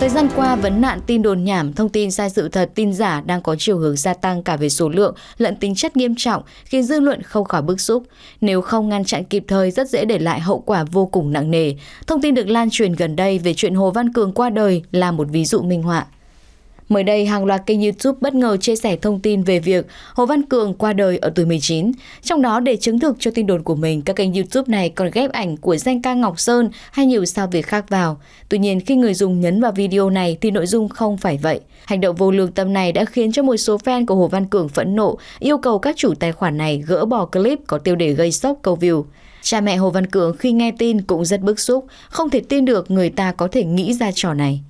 Thời gian qua, vấn nạn tin đồn nhảm, thông tin sai sự thật, tin giả đang có chiều hướng gia tăng cả về số lượng lẫn tính chất nghiêm trọng, khiến dư luận không khỏi bức xúc. Nếu không ngăn chặn kịp thời rất dễ để lại hậu quả vô cùng nặng nề. Thông tin được lan truyền gần đây về chuyện Hồ Văn Cường qua đời là một ví dụ minh họa. Mới đây, hàng loạt kênh YouTube bất ngờ chia sẻ thông tin về việc Hồ Văn Cường qua đời ở tuổi 19. Trong đó, để chứng thực cho tin đồn của mình, các kênh YouTube này còn ghép ảnh của danh ca Ngọc Sơn hay nhiều sao việc khác vào. Tuy nhiên, khi người dùng nhấn vào video này thì nội dung không phải vậy. Hành động vô lương tâm này đã khiến cho một số fan của Hồ Văn Cường phẫn nộ, yêu cầu các chủ tài khoản này gỡ bỏ clip có tiêu đề gây sốc câu view. Cha mẹ Hồ Văn Cường khi nghe tin cũng rất bức xúc, không thể tin được người ta có thể nghĩ ra trò này.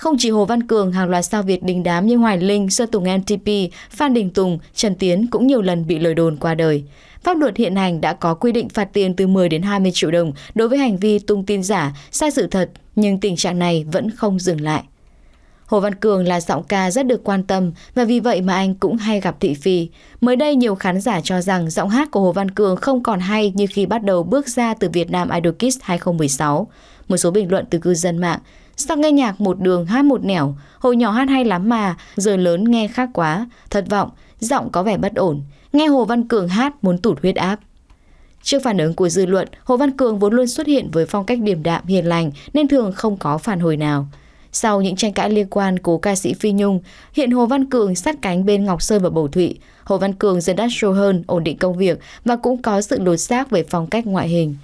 Không chỉ Hồ Văn Cường, hàng loạt sao Việt đình đám như Hoài Linh, Sơn Tùng MTP, Phan Đình Tùng, Trần Tiến cũng nhiều lần bị lời đồn qua đời. Pháp luật hiện hành đã có quy định phạt tiền từ 10 đến 20 triệu đồng đối với hành vi tung tin giả, sai sự thật, nhưng tình trạng này vẫn không dừng lại. Hồ Văn Cường là giọng ca rất được quan tâm và vì vậy mà anh cũng hay gặp thị phi. Mới đây nhiều khán giả cho rằng giọng hát của Hồ Văn Cường không còn hay như khi bắt đầu bước ra từ Việt Nam Idol Kids 2016. Một số bình luận từ cư dân mạng, Sao nghe nhạc một đường hát một nẻo, hồi nhỏ hát hay lắm mà, giờ lớn nghe khác quá, thất vọng, giọng có vẻ bất ổn. Nghe Hồ Văn Cường hát muốn tụt huyết áp. Trước phản ứng của dư luận, Hồ Văn Cường vốn luôn xuất hiện với phong cách điềm đạm hiền lành nên thường không có phản hồi nào. Sau những tranh cãi liên quan cố ca sĩ Phi Nhung, hiện Hồ Văn Cường sát cánh bên Ngọc Sơn và Bầu Thụy. Hồ Văn Cường dần đắt show hơn, ổn định công việc và cũng có sự lột xác về phong cách ngoại hình.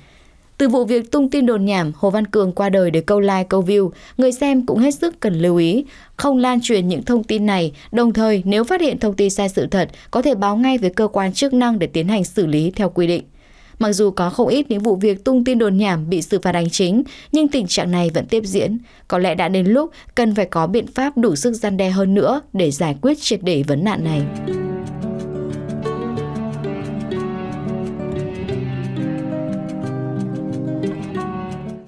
Từ vụ việc tung tin đồn nhảm Hồ Văn Cường qua đời để câu like câu view, người xem cũng hết sức cần lưu ý, không lan truyền những thông tin này, đồng thời nếu phát hiện thông tin sai sự thật, có thể báo ngay với cơ quan chức năng để tiến hành xử lý theo quy định. Mặc dù có không ít những vụ việc tung tin đồn nhảm bị xử phạt hành chính, nhưng tình trạng này vẫn tiếp diễn. Có lẽ đã đến lúc cần phải có biện pháp đủ sức gian đe hơn nữa để giải quyết triệt để vấn nạn này.